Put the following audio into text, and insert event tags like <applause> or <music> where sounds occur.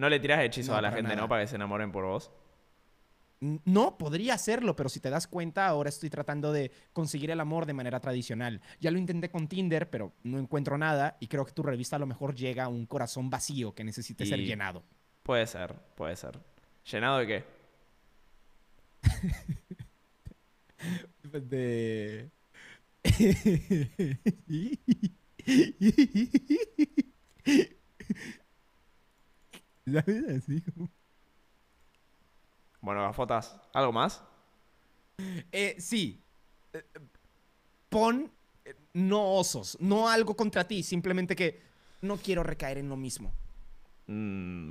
No le tiras hechizos a la gente, ¿no? Para que se enamoren por vos. No, podría hacerlo, pero si te das cuenta, ahora estoy tratando de conseguir el amor de manera tradicional. Ya lo intenté con Tinder, pero no encuentro nada y creo que tu revista a lo mejor llega a un corazón vacío que necesite ser llenado. Puede ser, puede ser. ¿Llenado de qué? <laughs> de... <laughs> vida Así hijo. Bueno, fotos. ¿algo más? Eh, sí. Eh, eh, pon eh, no osos, no algo contra ti, simplemente que no quiero recaer en lo mismo. Mmm